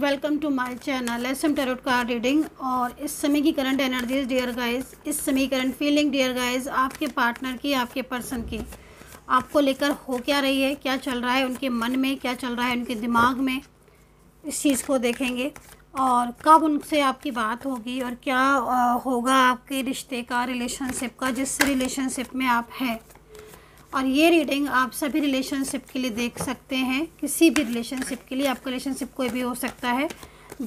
welcome to my channel S M tarot card reading और इस समय की करंट एनर्जीज डियर गाइस इस समय करंट फीलिंग डियर गाइस आपके पार्टनर की आपके पर्सन की आपको लेकर हो क्या रही है क्या चल रहा है उनके मन में क्या चल रहा है उनके दिमाग में इस चीज़ को देखेंगे और कब उनसे आपकी बात होगी और क्या होगा आपके रिश्ते का रिलेशनशिप का जिस रिलेशनशिप में आप हैं और ये रीडिंग आप सभी रिलेशनशिप के लिए देख सकते हैं किसी भी रिलेशनशिप के लिए आपका रिलेशनशिप कोई भी हो सकता है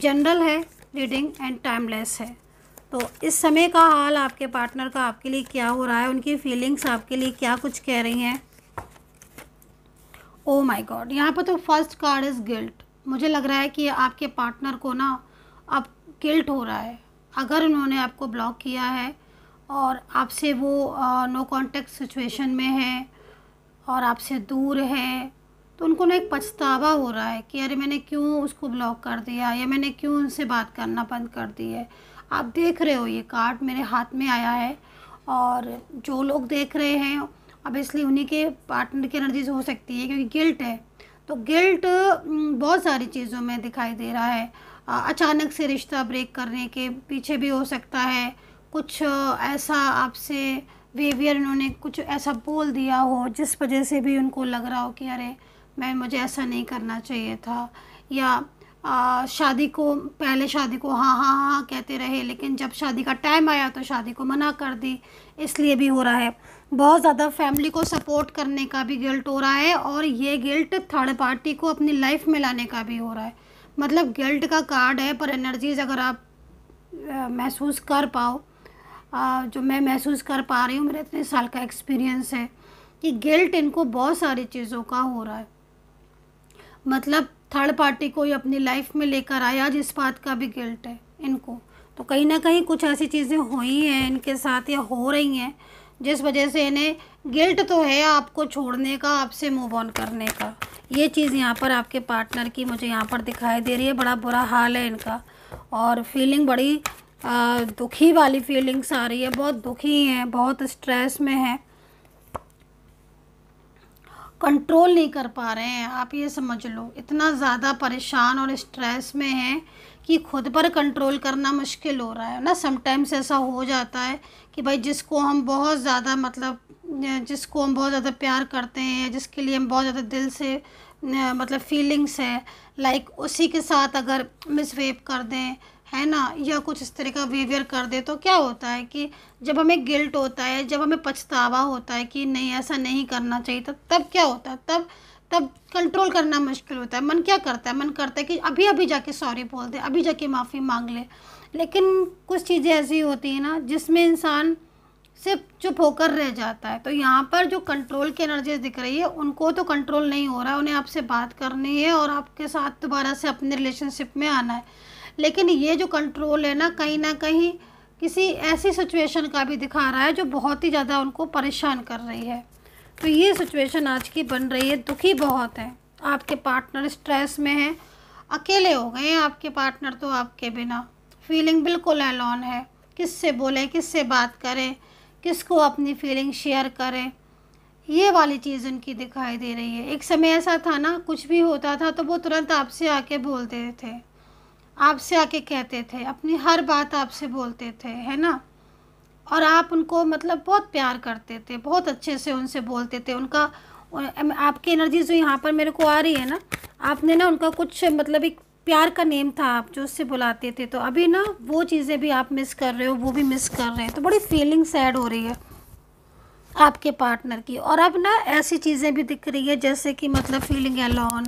जनरल है रीडिंग एंड टाइमलेस है तो इस समय का हाल आपके पार्टनर का आपके लिए क्या हो रहा है उनकी फीलिंग्स आपके लिए क्या कुछ कह रही हैं ओ माय गॉड यहाँ पर तो फर्स्ट कार्ड इज़ गिल्ट मुझे लग रहा है कि आपके पार्टनर को ना अब गिल्ट हो रहा है अगर उन्होंने आपको ब्लॉक किया है और आपसे वो नो कांटेक्ट सिचुएशन में है और आपसे दूर है तो उनको ना एक पछतावा हो रहा है कि अरे मैंने क्यों उसको ब्लॉक कर दिया या मैंने क्यों उनसे बात करना बंद कर दी है आप देख रहे हो ये कार्ड मेरे हाथ में आया है और जो लोग देख रहे हैं अब इसलिए उन्हीं के पार्टनर की एनर्जीज हो सकती है क्योंकि गिल्ट है तो गिल्ट बहुत सारी चीज़ों में दिखाई दे रहा है अचानक से रिश्ता ब्रेक करने के पीछे भी हो सकता है कुछ ऐसा आपसे बिहेवियर इन्होंने कुछ ऐसा बोल दिया हो जिस वजह से भी उनको लग रहा हो कि अरे मैं मुझे ऐसा नहीं करना चाहिए था या आ, शादी को पहले शादी को हाँ हाँ हाँ, हाँ कहते रहे लेकिन जब शादी का टाइम आया तो शादी को मना कर दी इसलिए भी हो रहा है बहुत ज़्यादा फैमिली को सपोर्ट करने का भी गिल्ट हो रहा है और ये गिल्ट थर्ड पार्टी को अपनी लाइफ में लाने का भी हो रहा है मतलब गिल्ट का कार्ड है पर एनर्जीज अगर आप महसूस कर पाओ जो मैं महसूस कर पा रही हूँ मेरा इतने साल का एक्सपीरियंस है कि गिल्ट इनको बहुत सारी चीज़ों का हो रहा है मतलब थर्ड पार्टी को ही अपनी लाइफ में लेकर आया आज इस बात का भी गिल्ट है इनको तो कहीं ना कहीं कुछ ऐसी चीज़ें हुई हैं इनके साथ या हो रही हैं जिस वजह से इन्हें गिल्ट तो है आपको छोड़ने का आपसे मूव ऑन करने का ये चीज़ यहाँ पर आपके पार्टनर की मुझे यहाँ पर दिखाई दे रही है बड़ा बुरा हाल है इनका और फीलिंग बड़ी दुखी वाली फीलिंग्स आ रही है बहुत दुखी हैं बहुत स्ट्रेस में हैं कंट्रोल नहीं कर पा रहे हैं आप ये समझ लो इतना ज़्यादा परेशान और स्ट्रेस में हैं कि खुद पर कंट्रोल करना मुश्किल हो रहा है ना समटाइम्स ऐसा हो जाता है कि भाई जिसको हम बहुत ज़्यादा मतलब जिसको हम बहुत ज़्यादा प्यार करते हैं जिसके लिए हम बहुत ज़्यादा दिल से मतलब फीलिंग्स है लाइक उसी के साथ अगर मिसवेव कर दें है ना या कुछ इस तरह का बिहेवियर कर दे तो क्या होता है कि जब हमें गिल्ट होता है जब हमें पछतावा होता है कि नहीं ऐसा नहीं करना चाहिए था तब क्या होता है तब तब कंट्रोल करना मुश्किल होता है मन क्या करता है मन करता है कि अभी अभी जाके सॉरी बोल दे अभी जाके माफ़ी मांग ले लेकिन कुछ चीज़ें ऐसी होती हैं ना जिसमें इंसान सिर्फ चुप होकर रह जाता है तो यहाँ पर जो कंट्रोल की एनर्जी दिख रही है उनको तो कंट्रोल नहीं हो रहा है उन्हें आपसे बात करनी है और आपके साथ दोबारा से अपने रिलेशनशिप में आना है लेकिन ये जो कंट्रोल है ना कहीं ना कहीं किसी ऐसी सिचुएशन का भी दिखा रहा है जो बहुत ही ज़्यादा उनको परेशान कर रही है तो ये सिचुएशन आज की बन रही है दुखी बहुत है आपके पार्टनर स्ट्रेस में हैं अकेले हो गए हैं आपके पार्टनर तो आपके बिना फीलिंग बिल्कुल एलॉन है किससे बोलें किससे बात करें किसको अपनी फीलिंग शेयर करें ये वाली चीज़ उनकी दिखाई दे रही है एक समय ऐसा था ना कुछ भी होता था तो वो तुरंत आपसे आके बोल देते थे आपसे आके कहते थे अपनी हर बात आपसे बोलते थे है ना और आप उनको मतलब बहुत प्यार करते थे बहुत अच्छे से उनसे बोलते थे उनका आपकी एनर्जी जो यहाँ पर मेरे को आ रही है ना आपने ना उनका कुछ मतलब एक प्यार का नेम था आप जो उससे बुलाते थे तो अभी ना वो चीज़ें भी आप मिस कर रहे हो वो भी मिस कर रहे हैं तो बड़ी फीलिंग सैड हो रही है आपके पार्टनर की और अब ना ऐसी चीज़ें भी दिख रही है जैसे कि मतलब फीलिंग अलॉन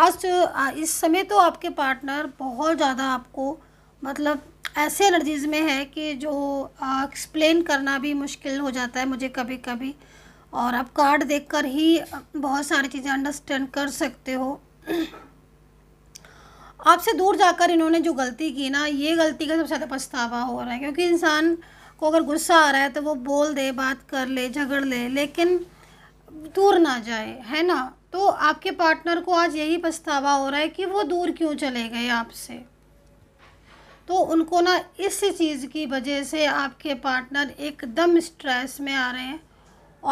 आज इस समय तो आपके पार्टनर बहुत ज़्यादा आपको मतलब ऐसे एनर्जीज़ में है कि जो एक्सप्लेन करना भी मुश्किल हो जाता है मुझे कभी कभी और आप कार्ड देखकर ही बहुत सारी चीज़ें अंडरस्टैंड कर सकते हो आपसे दूर जाकर इन्होंने जो गलती की ना ये गलती का सबसे ज़्यादा पछतावा हो रहा है क्योंकि इंसान को अगर गुस्सा आ रहा है तो वो बोल दे बात कर ले झगड़ ले लेकिन दूर ना जाए है ना तो आपके पार्टनर को आज यही पछतावा हो रहा है कि वो दूर क्यों चले गए आपसे तो उनको ना इस चीज़ की वजह से आपके पार्टनर एकदम स्ट्रेस में आ रहे हैं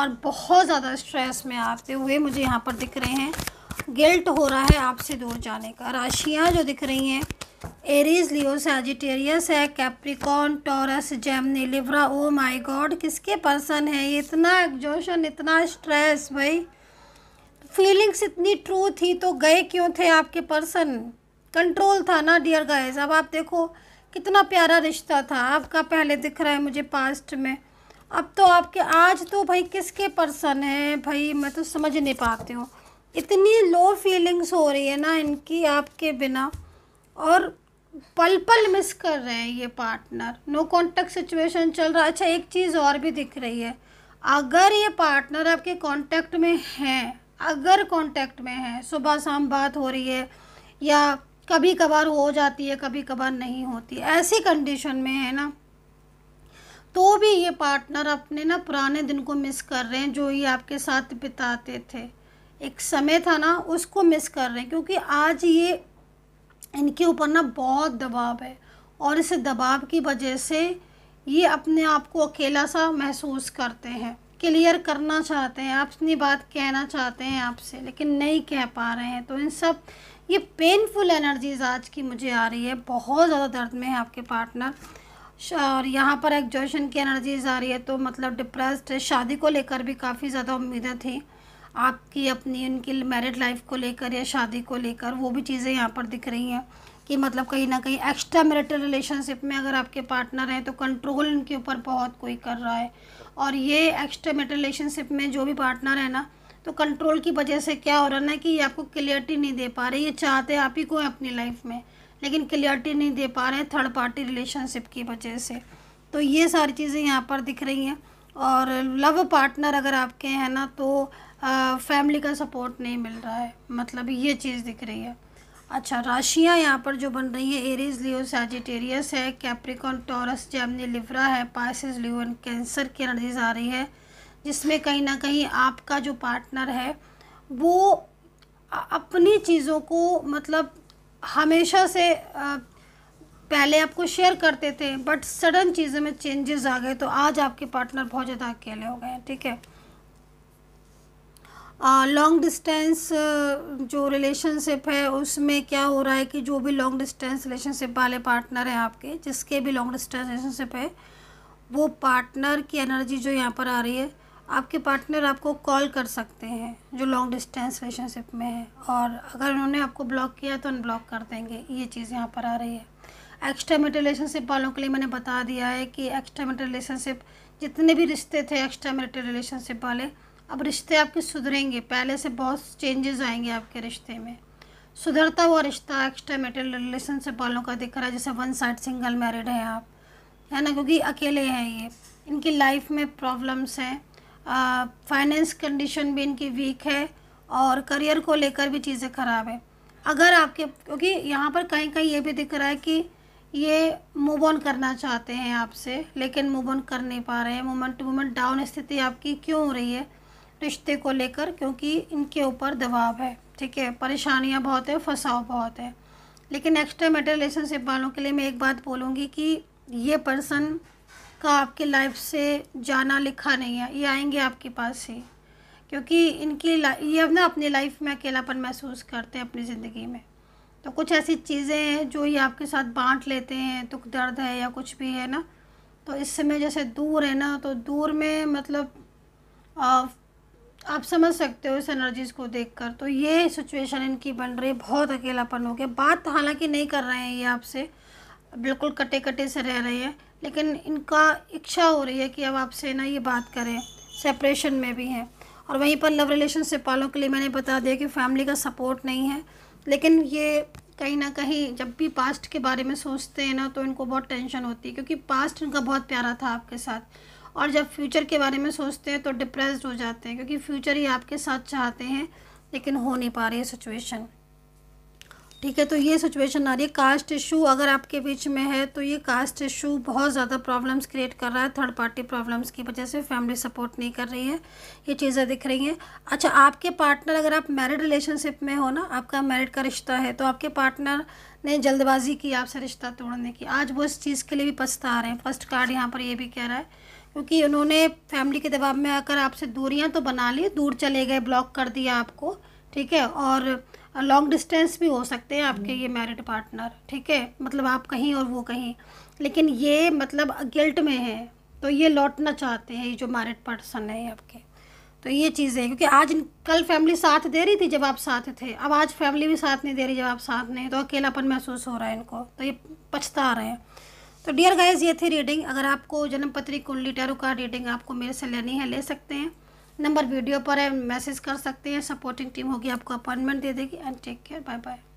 और बहुत ज़्यादा स्ट्रेस में आते हुए मुझे यहाँ पर दिख रहे हैं गिल्ट हो रहा है आपसे दूर जाने का राशियाँ जो दिख रही हैं एरीज लियो सैजिटेरियस है कैप्रिकॉन टॉरस जैमनी लिवरा ओ माय गॉड किसके पर्सन है इतना एग्जोशन इतना स्ट्रेस भाई फीलिंग्स इतनी ट्रू थी तो गए क्यों थे आपके पर्सन कंट्रोल था ना डियर गाइस अब आप देखो कितना प्यारा रिश्ता था आपका पहले दिख रहा है मुझे पास्ट में अब तो आपके आज तो भाई किसके पर्सन है भाई मैं तो समझ नहीं पाती हूँ इतनी लो फीलिंग्स हो रही है ना इनकी आपके बिना और पल पल मिस कर रहे हैं ये पार्टनर नो कॉन्टेक्ट सिचुएशन चल रहा अच्छा एक चीज़ और भी दिख रही है अगर ये पार्टनर आपके कांटेक्ट में हैं अगर कांटेक्ट में है सुबह शाम बात हो रही है या कभी कभार हो जाती है कभी कभार नहीं होती ऐसी कंडीशन में है ना तो भी ये पार्टनर अपने ना पुराने दिन को मिस कर रहे हैं जो ये आपके साथ बिताते थे एक समय था ना उसको मिस कर रहे हैं क्योंकि आज ये इनके ऊपर ना बहुत दबाव है और इस दबाव की वजह से ये अपने आप को अकेला सा महसूस करते हैं क्लियर करना चाहते हैं आप अपनी बात कहना चाहते हैं आपसे लेकिन नहीं कह पा रहे हैं तो इन सब ये पेनफुल एनर्जीज आज की मुझे आ रही है बहुत ज़्यादा दर्द में है आपके पार्टनर और यहाँ पर एग्जॉशन की एनर्जीज आ रही है तो मतलब डिप्रेस्ड है शादी को लेकर भी काफ़ी ज़्यादा उम्मीदें थी आपकी अपनी उनकी मैरिड लाइफ को लेकर या शादी को लेकर वो भी चीज़ें यहाँ पर दिख रही हैं कि मतलब कहीं ना कहीं एक्स्ट्रा मैरिटल रिलेशनशिप में अगर आपके पार्टनर हैं तो कंट्रोल उनके ऊपर बहुत कोई कर रहा है और ये एक्स्ट्रा मैरिटल रिलेशनशिप में जो भी पार्टनर है ना तो कंट्रोल की वजह से क्या हो रहा ना कि ये आपको क्लियरिटी नहीं दे पा रहे ये चाहते आप ही को अपनी लाइफ में लेकिन क्लियरिटी नहीं दे पा रहे हैं थर्ड पार्टी रिलेशनशिप की वजह से तो ये सारी चीज़ें यहाँ पर दिख रही हैं और लव पार्टनर अगर आपके हैं ना तो आ, फैमिली का सपोर्ट नहीं मिल रहा है मतलब ये चीज़ दिख रही है अच्छा राशियाँ यहाँ पर जो बन रही है एरीज लियो सैजिटेरियस है कैप्रिकॉन टॉरस जैमनी लिवरा है पाइसिस लियोन एंड कैंसर की एनर्जीज आ रही है जिसमें कहीं ना कहीं आपका जो पार्टनर है वो अपनी चीज़ों को मतलब हमेशा से पहले आपको शेयर करते थे बट सडन चीज़ों में चेंजेस आ गए तो आज आपके पार्टनर बहुत ज़्यादा अकेले हो गए ठीक है लॉन्ग डिस्टेंस जो रिलेशनशिप है उसमें क्या हो रहा है कि जो भी लॉन्ग डिस्टेंस रिलेशनशिप वाले पार्टनर हैं आपके जिसके भी लॉन्ग डिस्टेंस रिलेशनशिप है वो पार्टनर की एनर्जी जो यहाँ पर आ रही है आपके पार्टनर आपको कॉल कर सकते हैं जो लॉन्ग डिस्टेंस रिलेशनशिप में है और अगर उन्होंने आपको ब्लॉक किया तो अनब्लॉक कर देंगे ये चीज़ यहाँ पर आ रही है एक्स्ट्रामेट रिलेशनशिप वालों के लिए मैंने बता दिया है कि एक्स्ट्रामेट रिलेशनशिप जितने भी रिश्ते थे एक्स्ट्रामेट रिलेशनशिप वाले अब रिश्ते आपके सुधरेंगे पहले से बहुत चेंजेस आएंगे आपके रिश्ते में सुधरता हुआ रिश्ता एक्स्ट्रा मेटल रिलेशनशिप वालों का दिख रहा है जैसे वन साइड सिंगल मैरिड है आप है ना क्योंकि अकेले हैं ये इनकी लाइफ में प्रॉब्लम्स हैं फाइनेंस कंडीशन भी इनकी वीक है और करियर को लेकर भी चीज़ें ख़राब है अगर आपके क्योंकि यहाँ पर कहीं कहीं ये भी दिख रहा है कि ये मूव ऑन करना चाहते हैं आपसे लेकिन मूव ऑन कर नहीं पा रहे हैं मोमेंट टू मोमेंट डाउन स्थिति आपकी क्यों हो रही है रिश्ते को लेकर क्योंकि इनके ऊपर दबाव है ठीक है परेशानियाँ बहुत है फंसाव बहुत है लेकिन एक्स्ट्रा मेटर रिलेशनशिप वालों के लिए मैं एक बात बोलूँगी कि ये पर्सन का आपकी लाइफ से जाना लिखा नहीं है ये आएंगे आपके पास ही क्योंकि इनकी ये ना अपनी लाइफ में अकेलापन महसूस करते हैं अपनी ज़िंदगी में तो कुछ ऐसी चीज़ें हैं जो ये आपके साथ बांट लेते हैं दुख दर्द है या कुछ भी है ना तो इस समय जैसे दूर है ना तो दूर में मतलब आप समझ सकते हो इस एनर्जीज़ को देखकर तो ये सिचुएशन इनकी बन रही है बहुत अकेलापन हो गया बात हालांकि नहीं कर रहे हैं ये आपसे बिल्कुल कटे कटे से रह रहे हैं लेकिन इनका इच्छा हो रही है कि अब आपसे ना ये बात करें सेपरेशन में भी हैं और वहीं पर लव रिलेशनशिप वालों के लिए मैंने बता दिया कि फैमिली का सपोर्ट नहीं है लेकिन ये कहीं ना कहीं जब भी पास्ट के बारे में सोचते हैं ना तो इनको बहुत टेंशन होती है क्योंकि पास्ट इनका बहुत प्यारा था आपके साथ और जब फ्यूचर के बारे में सोचते हैं तो डिप्रेस हो जाते हैं क्योंकि फ्यूचर ही आपके साथ चाहते हैं लेकिन हो नहीं पा रही है सिचुएशन ठीक है तो ये सिचुएशन आ रही है कास्ट इशू अगर आपके बीच में है तो ये कास्ट इशू बहुत ज़्यादा प्रॉब्लम्स क्रिएट कर रहा है थर्ड पार्टी प्रॉब्लम्स की वजह से फैमिली सपोर्ट नहीं कर रही है ये चीज़ें दिख रही हैं अच्छा आपके पार्टनर अगर आप मैरिड रिलेशनशिप में हो ना आपका मैरिड का रिश्ता है तो आपके पार्टनर ने जल्दबाजी की आपसे रिश्ता तोड़ने की आज वो इस चीज़ के लिए भी पछता रहे हैं फर्स्ट कार्ड यहाँ पर ये भी कह रहा है क्योंकि उन्होंने फैमिली के दबाव में आकर आपसे दूरियां तो बना ली दूर चले गए ब्लॉक कर दिया आपको ठीक है और लॉन्ग डिस्टेंस भी हो सकते हैं आपके ये मैरिड पार्टनर ठीक है मतलब आप कहीं और वो कहीं लेकिन ये मतलब गिल्ट में है तो ये लौटना चाहते हैं ये जो मैरिड पर्सन है आपके तो ये चीज़ें क्योंकि आज कल फैमिली साथ दे रही थी जब आप साथ थे अब आज फैमिली भी साथ नहीं दे रही जब आप साथ नहीं तो अकेलापन महसूस हो रहा है इनको तो ये पछता रहे हैं तो डियर गाइज ये थी रीडिंग अगर आपको जन्म पत्री कुंडली टैरू का रीडिंग आपको मेरे से लेनी है ले सकते हैं नंबर वीडियो पर है मैसेज कर सकते हैं सपोर्टिंग टीम होगी आपको अपॉइंटमेंट दे देगी and take care bye bye